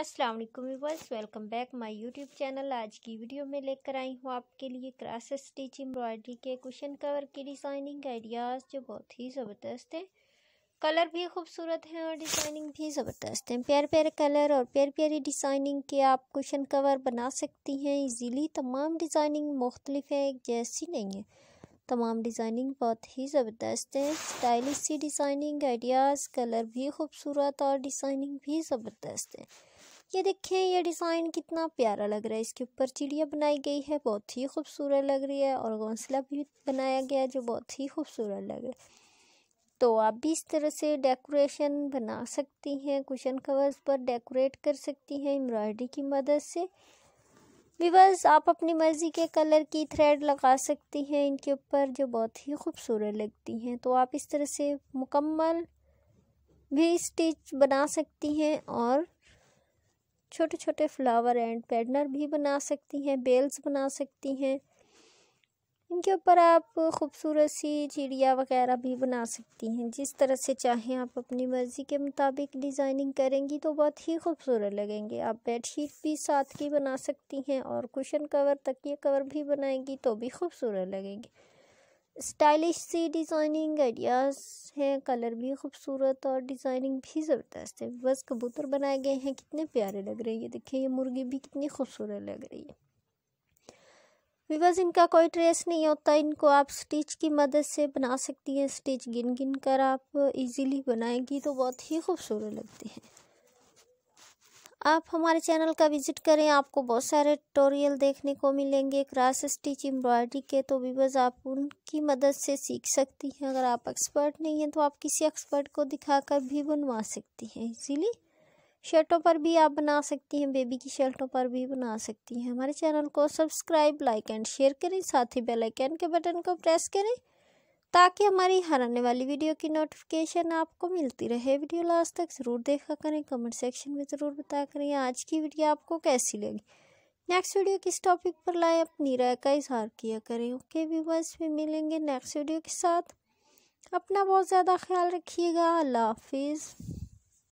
अस्सलाम वालेकुम welcome back my YouTube channel आज की वीडियो में लेकर आई हूँ आपके लिए क्रास स्टिच एम्ब्रॉयडरी के कुशन कवर की डिज़ाइनिंग आइडियाज़ जो बहुत ही ज़बरदस्त हैं कलर भी खूबसूरत हैं और डिज़ाइनिंग भी ज़बरदस्त हैं प्यारे प्यारे कलर और प्यारी प्यारी डिज़ाइनिंग के आप कुशन कवर बना सकती हैं ईज़िली तमाम डिज़ाइनिंग मुख्तलिफ है एक जैसी नहीं है तमाम डिज़ाइनिंग बहुत ही ज़बरदस्त है स्टाइलिश सी डिज़ाइनिंग आइडियाज़ कलर भी खूबसूरत और डिज़ाइनिंग भी ज़बरदस्त है ये देखें ये डिज़ाइन कितना प्यारा लग रहा है इसके ऊपर चिड़िया बनाई गई है बहुत ही खूबसूरत लग रही है और घोंसला भी बनाया गया है जो बहुत ही खूबसूरत लग रहा है तो आप भी इस तरह से डेकोरेशन बना सकती हैं कुशन कवर्स पर डेकोरेट कर सकती हैं एम्ब्रॉयडरी की मदद से विवर्स आप अपनी मर्ज़ी के कलर की थ्रेड लगा सकती हैं इनके ऊपर जो बहुत ही खूबसूरत लगती हैं तो आप इस तरह से मुकम्मल भी स्टिच बना सकती हैं और छोटे छोटे फ्लावर एंड पैडनर भी बना सकती हैं बेल्स बना सकती हैं इनके ऊपर आप खूबसूरत सी चिड़िया वगैरह भी बना सकती हैं जिस तरह से चाहें आप अपनी मर्ज़ी के मुताबिक डिज़ाइनिंग करेंगी तो बहुत ही खूबसूरत लगेंगे आप बेडशीट भी साथ की बना सकती हैं और कुशन कवर तकिया कवर भी बनाएंगी तो भी खूबसूरत लगेंगे स्टाइलिश सी डिज़ाइनिंग आइडियाज़ हैं कलर भी खूबसूरत और डिज़ाइनिंग भी ज़बरदस्त है बस कबूतर बनाए गए हैं कितने प्यारे लग रहे हैं ये देखिए ये मुर्गी भी कितनी खूबसूरत लग रही है विवज इनका कोई ट्रेस नहीं होता इनको आप स्टिच की मदद से बना सकती हैं स्टिच गिन गिन कर आप इजीली बनाएंगी तो बहुत ही खूबसूरत लगते हैं आप हमारे चैनल का विजिट करें आपको बहुत सारे ट्यूटोरियल देखने को मिलेंगे क्रॉस स्टिच एम्ब्रॉयडरी के तो वीवर्स आप उनकी मदद से सीख सकती हैं अगर आप एक्सपर्ट नहीं हैं तो आप किसी एक्सपर्ट को दिखाकर भी बनवा सकती हैं इजीली शर्टों पर भी आप बना सकती हैं बेबी की शर्टों पर भी बना सकती हैं हमारे चैनल को सब्सक्राइब लाइक एंड शेयर करें साथ ही बेल आइकन के बटन को प्रेस करें ताकि हमारी हर आने वाली वीडियो की नोटिफिकेशन आपको मिलती रहे वीडियो लास्ट तक ज़रूर देखा करें कमेंट सेक्शन में ज़रूर बता करें आज की वीडियो आपको कैसी लगी नेक्स्ट वीडियो किस टॉपिक पर लाए अपनी राय का इजहार किया करें ओके व्यूवर्स भी मिलेंगे नेक्स्ट वीडियो के साथ अपना बहुत ज़्यादा ख्याल रखिएगा अल्लाह हाफिज़